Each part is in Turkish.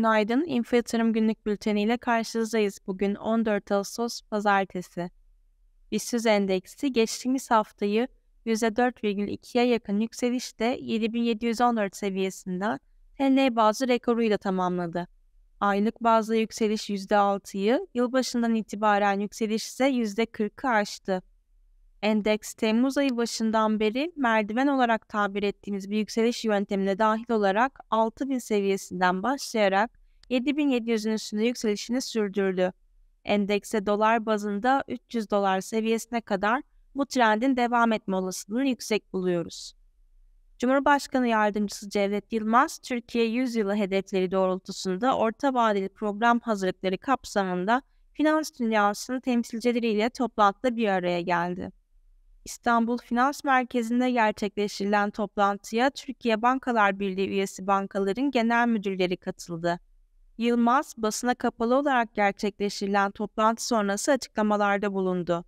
Günaydın, İnfo Yatırım Günlük Bülteni ile karşınızdayız. Bugün 14 Ağustos Pazartesi. BIST Endeksi geçtiğimiz haftayı %4,2'ye yakın yükselişte 7714 seviyesinde TL bazlı rekoruyla tamamladı. Aylık bazlı yükseliş %6'yı, yılbaşından itibaren yükseliş ise %40'ı aştı. Endeks Temmuz ayı başından beri merdiven olarak tabir ettiğimiz bir yükseliş yöntemine dahil olarak 6000 seviyesinden başlayarak 7700'ün üstünde yükselişini sürdürdü. Endekse dolar bazında 300 dolar seviyesine kadar bu trendin devam etme olasılığını yüksek buluyoruz. Cumhurbaşkanı Yardımcısı Cevdet Yılmaz, Türkiye Yüzyılı hedefleri doğrultusunda orta vadeli program hazırlıkları kapsamında finans dünyasının temsilcileriyle toplantıda bir araya geldi. İstanbul Finans Merkezi'nde gerçekleştirilen toplantıya Türkiye Bankalar Birliği üyesi bankaların genel müdürleri katıldı. Yılmaz basına kapalı olarak gerçekleştirilen toplantı sonrası açıklamalarda bulundu.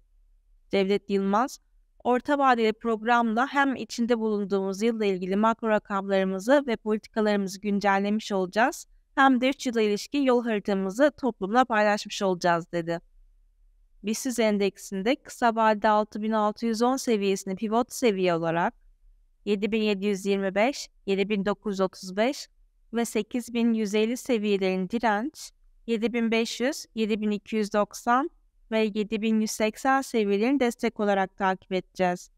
Devlet Yılmaz, orta vadeli programla hem içinde bulunduğumuz yılla ilgili makro rakamlarımızı ve politikalarımızı güncellemiş olacağız, hem de 3 yıla ilişkin yol haritamızı toplumla paylaşmış olacağız dedi. BIST endeksinde kısa vadede 6610 seviyesini pivot seviye olarak 7725, 7935, ve 8150 seviyelerin direnç, 7500, 7290 ve 7180 seviyelerin destek olarak takip edeceğiz.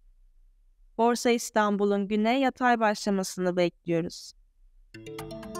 Borsa İstanbul'un güney yatay başlamasını bekliyoruz. Müzik